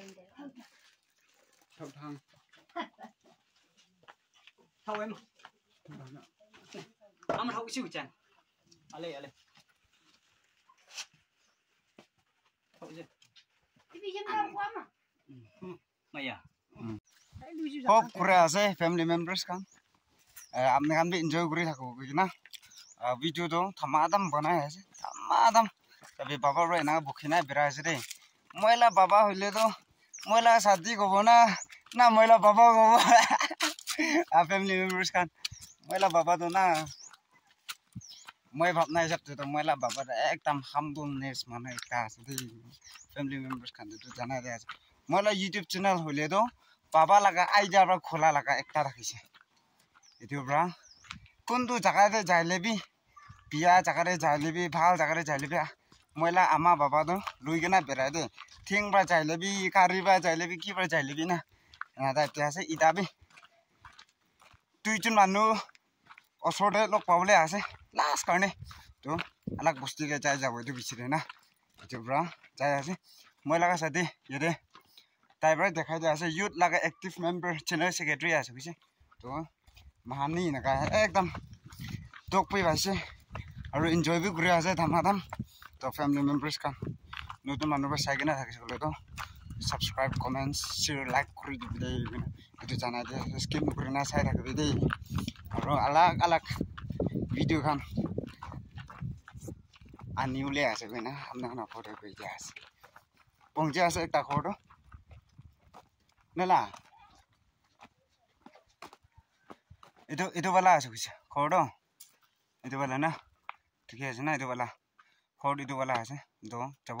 này để thâu thang thâu em ăn mà thâu cái siêu chèn à lê à lê thâu cái gì cái gì ăn quá mà mày à Kok kura ase family members kan? Eh, amne kan bi enjoy kuri thakbo kina. Video do thamadam banai ase. Thamadam. Tabi baba ro ena bukhina bira ase re. Moila baba hoile do মহিলা ছাতি কব না না মহিলা বাবা কব family members খান মহিলা বাবা তো না মই ভাবনা হিসাব তো মহিলা বাবা একদম হামদুম নেস মানে একটা আছে দেই ফেমিলি মেম্বার্স খান তো জানা দেয় আছে মহিলা ইউটিউব চ্যানেল হইলে তো বাবা লাগা আইডিয়ার পর খোলা লাগা একটা রাখিছে এটিও ব্রা কোনটো জায়গাতে যাইলেবি বিয়া জায়গাতে যাইলেবি ভাল জায়গাতে যাইলেবি মহিলা আমার বাবা তো রুই কেনা বেড়াই দেয় थिङ पर चाहिँ लेबि कारि पर लेबि के पर चाहिँ लेबि न यहाँ त त्यसै इताबे दुई जुन मान्नु असोडे लोक पाउले आसे लास गर्ने त्यो अलग बस्ती के चाहिँ जाबो त्यो बिचरे न त्यो ब्रा चाहिँ आसे मैला का साथी यो दे ताई पर युथ लागे एक्टिभ मेम्बर जनरल सेक्रेटरी आसे बिसे त्यो महानी न का एकदम टोक पुइ भाइसे अरु इन्जॉय भी गुरु आसे थाम थाम तो फैमिली मेम्बर्स का নতুন মানুহবোৰ চাই কিনে থাকিছে ক'লেতো ছাবস্ক্ৰাইব কমেণ্ট শ্বেয়াৰ লাইক কৰি দিবি দেই সেইটো জানাই দিয়ে স্কিপ নকৰি না চাই থাকিবি দেই আৰু আলাগ আলাগ ভিডিঅ'খন আনি উলিয়াই আছে কৈ আপোনাৰ নপঠ কৰি দিয়া আছে পঞ্জি আছে এটা ঘৰটো নেলা এইটো এইটো বেলা আছে কৈছে ঘৰটো এইটো বেলা ন ঠিকে আছে না এইটো বেলা ঘৰত এইটো বেলা আছে দ যাব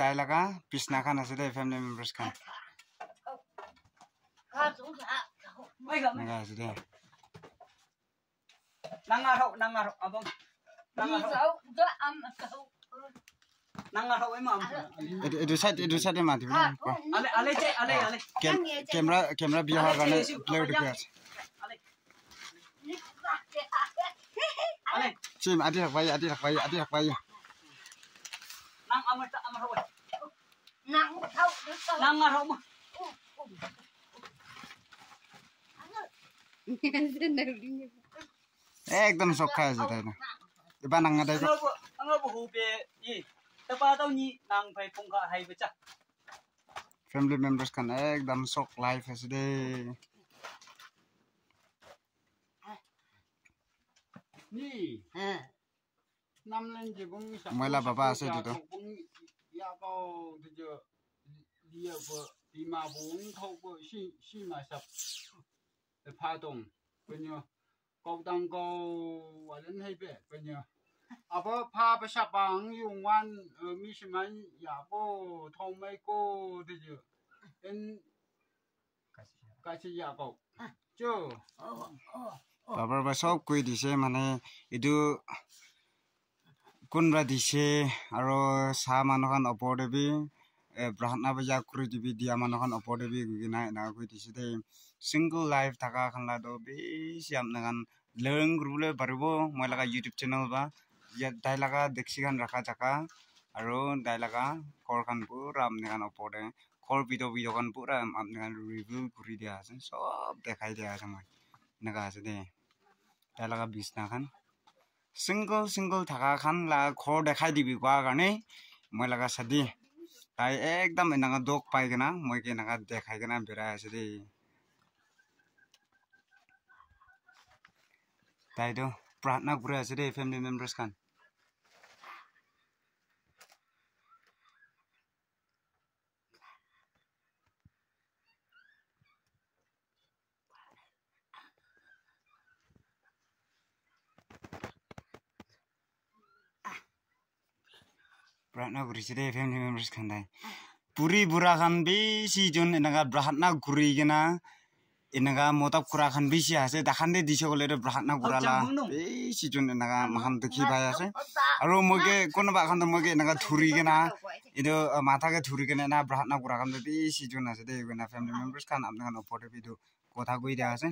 তাই লাগা ka খান আছে দেই ফেমিলি মেম্বাৰ্ছ খান আছে দেই abang nangarok do am nangarok em am edu oh, ale ale ale ale camera camera bi ha Nangarok mo. एकदम सोखा है जरा ना इबा नंगा देखो नंगा बहु पे ये तबा तो नी नंग पे पंखा है बच्चा फैमिली मेंबर्स का एकदम सोख लाइफ है सदे नी हाँ नाम लें जी बुंगी मैला बाबा से तो या बाओ तुझे lia ờ, vợ đi mà vốn thâu vợ xin xin mà sập để pha đồng bây giờ câu tăng câu và đến hay bé bây giờ à bố phá bố sập bằng dùng quan mi xem anh nhà bố thông mấy cô thì chứ đến cái gì nhà bố chứ bà bà bà sắp quỳ thì xem mà này itu kunra dise aro sa manukan opor debi প্ৰহাতনা বজা কৰি দিবি দিয়া মানুহখন ওপৰ দিবি কিনা এনেকুৱা কৰি দিছে দেই চিংগল লাইফ থকা খানলাটো বেছি আপোনাখান লং কৰিবলৈ পাৰিব মই লগা ইউটিউব চেনেল বা ইয়াত তাই লগা ডেক্সি খান ৰখা থাকা আৰু তাই লগা কৰ খান পূৰা আপোনাখান ওপৰত কৰ পিঠ পিঠ খান পূৰা আপোনাখান ৰিভিউ কৰি দিয়া আছে চব দেখাই দিয়া আছে মই এনেকুৱা আছে দেই তাই লগা বিচনাখান চিংগল চিংগল থকা খান লগা ঘৰ দেখাই দিবি কোৱাৰ কাৰণেই মই লগা চাদি Ayo, ek dam enaknya dok pay kena, mau ke enaknya deh kay kena beraya sedih. Tadi tuh, pernah beraya sedih family members kan? ব্ৰহ্মগুৰি দে ফেমিলি মেম্বাৰ্ছ খান দাই পুৰি বুঢ়া খান বি চিজন এনেকুৱা ব্ৰহ্মনা ঘূৰি কিনে এনেকুৱা মতাব খুৰা খান বেছি আছে দেখান দে দিছে ক'লে ব্ৰহ্মনা ঘূৰালা এই চিজন এনেকুৱা মাহান দুখী পাই আছে আৰু মইগে কোনোবা এখন মইগে এনেকুৱা ধৰি কিনে এইটো মাথাকে ধৰি কিনে না ব্ৰহ্মনা ঘূৰা খান বে বেছি চিজন আছে দেই ফেমিলি মেম্বাৰ্ছ খান আপোনাৰ ওপৰতে এইটো কথা কৈ দিয়া আছে